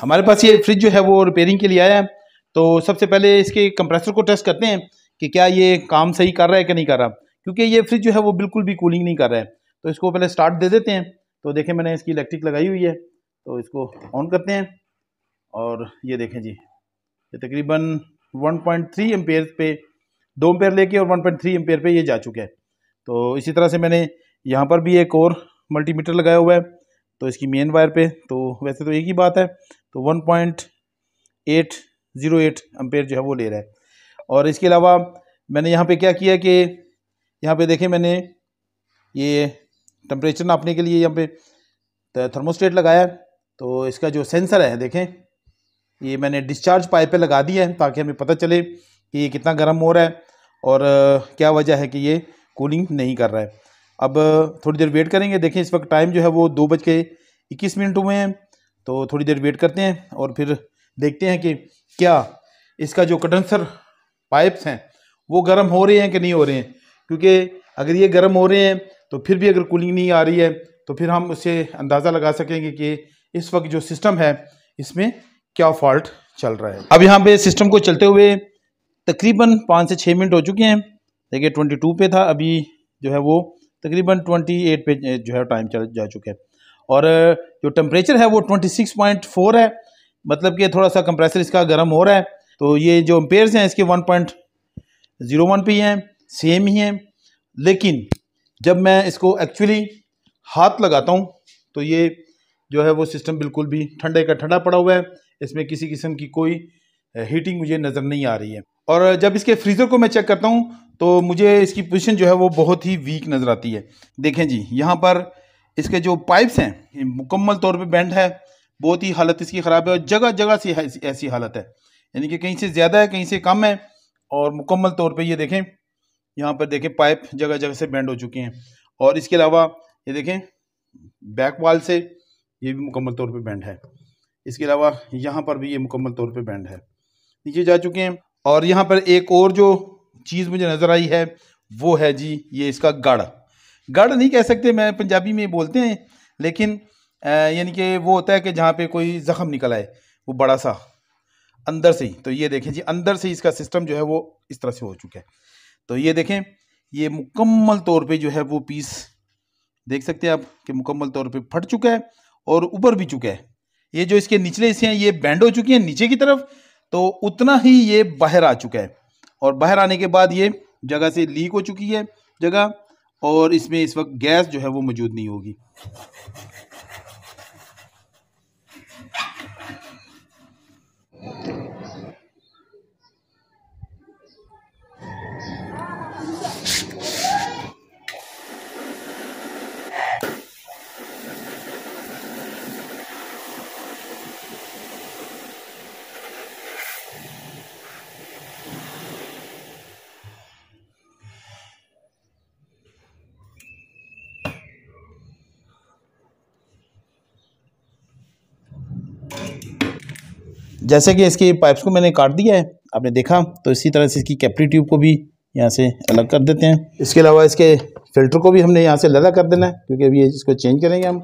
हमारे पास ये फ्रिज जो है वो रिपेयरिंग के लिए आया है तो सबसे पहले इसके कंप्रेसर को टेस्ट करते हैं कि क्या ये काम सही कर रहा है कि नहीं कर रहा क्योंकि ये फ्रिज जो है वो बिल्कुल भी कूलिंग नहीं कर रहा है तो इसको पहले स्टार्ट दे देते हैं तो देखें मैंने इसकी इलेक्ट्रिक लगाई हुई है तो इसको ऑन करते हैं और ये देखें जी ये तकरीबन 1.3 पॉइंट पे दो एम्पेयर लेके और 1.3 पॉइंट पे ये जा चुका है तो इसी तरह से मैंने यहाँ पर भी एक और मल्टीमीटर लगाया हुआ है तो इसकी मेन वायर पे तो वैसे तो एक ही बात है तो one point eight zero eight जो है वो ले रहा है और इसके अलावा मैंने यहाँ पे क्या किया कि यहाँ पे देखें मैंने ये टम्परेचर नापने के लिए यहाँ पे थर्मोस्टेट लगाया तो इसका जो सेंसर है देखें ये मैंने डिस्चार्ज पाइप पे लगा दिया है ताकि हमें पता चले कि ये कितना गर्म हो रहा है और क्या वजह है कि ये कूलिंग नहीं कर रहा है अब थोड़ी देर वेट करेंगे देखें इस वक्त टाइम जो है वो दो बज के इक्कीस मिनट हुए हैं तो थोड़ी देर वेट करते हैं और फिर देखते हैं कि क्या इसका जो कंडेंसर पाइप्स हैं वो गर्म हो रहे हैं कि नहीं हो रहे हैं क्योंकि अगर ये गर्म हो रहे हैं तो फिर भी अगर कूलिंग नहीं आ रही है तो फिर हम उससे अंदाज़ा लगा सकेंगे कि इस वक्त जो सिस्टम है इसमें क्या फॉल्ट चल रहा है अब यहाँ पे सिस्टम को चलते हुए तकरीबन पाँच से छः मिनट हो चुके हैं देखिए ट्वेंटी टू पे था अभी जो है वो तकरीबन ट्वेंटी एट पे जो है टाइम चल जा चुका है और जो टेम्परेचर है वो 26.4 है मतलब कि थोड़ा सा कंप्रेसर इसका गर्म हो रहा है तो ये जो एम्पेयर्स हैं इसके 1.01 पे ही हैं सेम ही हैं लेकिन जब मैं इसको एक्चुअली हाथ लगाता हूँ तो ये जो है वो सिस्टम बिल्कुल भी ठंडे का ठंडा पड़ा हुआ है इसमें किसी किस्म की कोई हीटिंग मुझे नज़र नहीं आ रही है और जब इसके फ्रीज़र को मैं चेक करता हूँ तो मुझे इसकी पोजीशन जो है वो बहुत ही वीक नज़र आती है देखें जी यहाँ पर इसके जो पाइप्स हैं ये मुकम्मल तौर पे बैंड है बहुत ही हालत इसकी ख़राब है और जगह जगह से ऐसी हालत है यानी कि कहीं से ज़्यादा है कहीं से कम है और मुकम्मल तौर पे ये देखें यहाँ पर देखें पाइप जगह जगह से बैंड हो चुके हैं और इसके अलावा ये देखें बैक वाल से ये भी मुकम्मल तौर पर बैंड है इसके अलावा यहाँ पर भी ये मुकम्मल तौर पर बैंड है नीचे जा चुके हैं और यहाँ पर एक और जो चीज़ मुझे नज़र आई है वो है जी ये इसका गढ़ गढ़ नहीं कह सकते मैं पंजाबी में बोलते हैं लेकिन यानी कि वो होता है कि जहाँ पे कोई ज़ख़म निकल आए वो बड़ा सा अंदर से ही तो ये देखें जी अंदर से इसका सिस्टम जो है वो इस तरह से हो चुका है तो ये देखें ये मुकम्मल तौर पे जो है वो पीस देख सकते हैं आप कि मुकम्मल तौर पे फट चुका है और ऊपर भी चुका है ये जो इसके निचले हिस्से हैं ये बैंड हो चुकी हैं नीचे की तरफ तो उतना ही ये बाहर आ चुका है और बाहर आने के बाद ये जगह से लीक हो चुकी है जगह और इसमें इस वक्त गैस जो है वो मौजूद नहीं होगी जैसे कि इसके पाइप्स को मैंने काट दिया है आपने देखा तो इसी तरह से इसकी कैपरी ट्यूब को भी यहाँ से अलग कर देते हैं इसके अलावा इसके फ़िल्टर को भी हमने यहाँ से लदा कर देना है क्योंकि अभी इसको चेंज करेंगे हम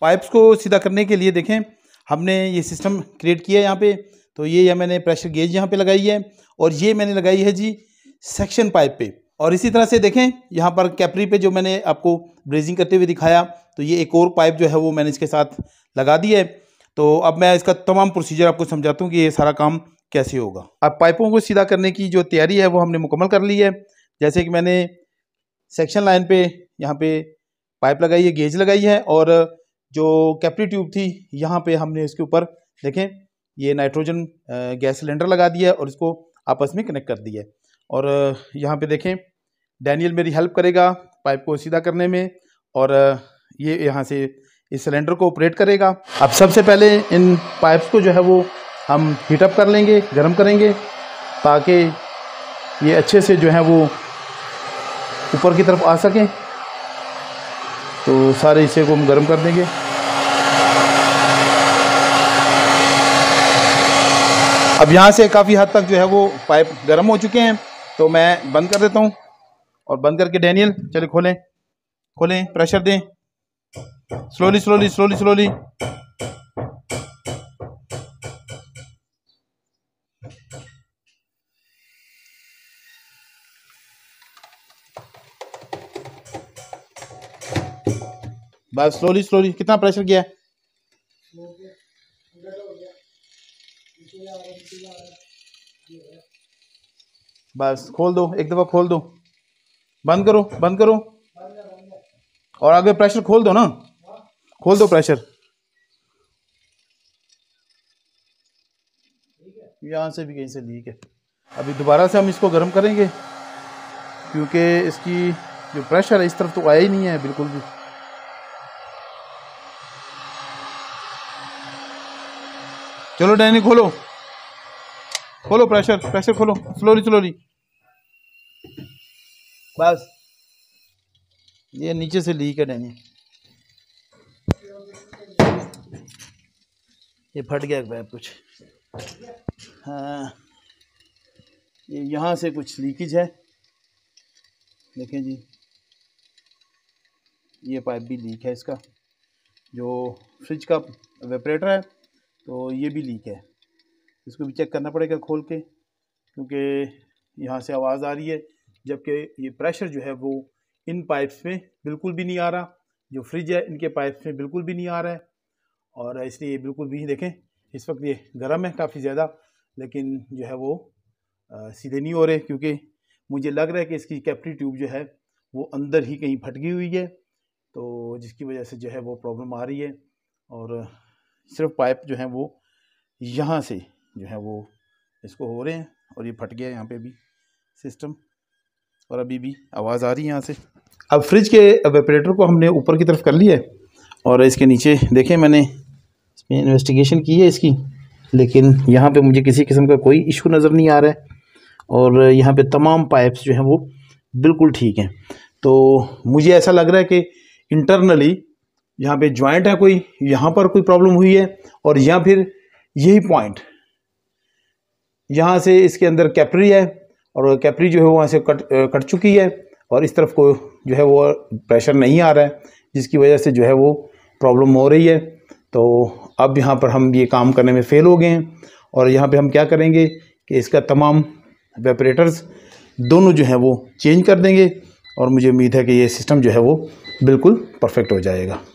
पाइप्स को सीधा करने के लिए देखें हमने ये सिस्टम क्रिएट किया है यहाँ पे तो ये या मैंने प्रेशर गेज यहाँ पे लगाई है और ये मैंने लगाई है जी सेक्शन पाइप पे और इसी तरह से देखें यहाँ पर कैपरी पे जो मैंने आपको ब्रेजिंग करते हुए दिखाया तो ये एक और पाइप जो है वो मैंने इसके साथ लगा दी है तो अब मैं इसका तमाम प्रोसीजर आपको समझाता हूँ कि ये सारा काम कैसे होगा अब पाइपों को सीधा करने की जो तैयारी है वो हमने मुकम्मल कर ली है जैसे कि मैंने सेक्शन लाइन पर यहाँ पर पाइप लगाई है गेज लगाई है और जो कैप्री ट्यूब थी यहाँ पे हमने इसके ऊपर देखें ये नाइट्रोजन गैस सिलेंडर लगा दिया और इसको आपस में कनेक्ट कर दिया और यहाँ पे देखें डैनियल मेरी हेल्प करेगा पाइप को सीधा करने में और ये यहाँ से इस सिलेंडर को ऑपरेट करेगा अब सबसे पहले इन पाइप्स को जो है वो हम हीटअप कर लेंगे गर्म करेंगे ताकि ये अच्छे से जो है वो ऊपर की तरफ आ सकें सारे हिस्से को हम गर्म कर देंगे अब यहाँ से काफ़ी हद तक जो है वो पाइप गर्म हो चुके हैं तो मैं बंद कर देता हूँ और बंद करके डैनियल चले खोलें खोलें प्रेशर दें स्लोली स्लोली स्लोली स्लोली बस स्लोली स्लोली कितना प्रेशर गया बस खोल दो एक दफ़ा खोल दो बंद करो बंद करो और आगे प्रेशर खोल दो ना खोल दो प्रेशर यहाँ से भी कहीं से लीक है अभी दोबारा से हम इसको गर्म करेंगे क्योंकि इसकी जो प्रेशर है इस तरफ तो आया ही नहीं है बिल्कुल भी चलो डैनी खोलो खोलो प्रेशर प्रेशर खोलो स्लोली स्लोली बस ये नीचे से लीक है डैनी ये फट गया बैग कुछ हाँ ये यहाँ से कुछ लीकेज है देखें जी ये पाइप भी लीक है इसका जो फ्रिज का वेपरेटर है तो ये भी लीक है इसको भी चेक करना पड़ेगा खोल के क्योंकि यहाँ से आवाज़ आ रही है जबकि ये प्रेशर जो है वो इन पाइप्स में बिल्कुल भी नहीं आ रहा जो फ्रिज है इनके पाइप्स में बिल्कुल भी नहीं आ रहा है और इसलिए ये बिल्कुल भी देखें इस वक्त ये गर्म है काफ़ी ज़्यादा लेकिन जो है वो सीधे नहीं हो रहे क्योंकि मुझे लग रहा है कि इसकी कैप्टी ट्यूब जो है वो अंदर ही कहीं गई हुई है तो जिसकी वजह से जो है वो प्रॉब्लम आ रही है और सिर्फ पाइप जो है वो यहाँ से जो है वो इसको हो रहे हैं और ये फट गया यहाँ पे भी सिस्टम और अभी भी आवाज़ आ रही है यहाँ से अब फ्रिज के वेपरेटर को हमने ऊपर की तरफ कर लिया है और इसके नीचे देखे मैंने इसमें इन्वेस्टिगेशन की है इसकी लेकिन यहाँ पे मुझे किसी किस्म का कोई इशू नज़र नहीं आ रहा है और यहाँ पे तमाम पाइप्स जो हैं वो बिल्कुल ठीक हैं तो मुझे ऐसा लग रहा है कि इंटरनली यहाँ पे ज्वाइंट है कोई यहाँ पर कोई प्रॉब्लम हुई है और या फिर यही पॉइंट यहाँ से इसके अंदर कैपरी है और कैपरी जो है वहाँ से कट कट चुकी है और इस तरफ को जो है वो प्रेशर नहीं आ रहा है जिसकी वजह से जो है वो प्रॉब्लम हो रही है तो अब यहाँ पर हम ये काम करने में फ़ेल हो गए हैं और यहाँ पे हम क्या करेंगे कि इसका तमाम वेपरेटर्स दोनों जो है वो चेंज कर देंगे और मुझे उम्मीद है कि ये सिस्टम जो है वो बिल्कुल परफेक्ट हो जाएगा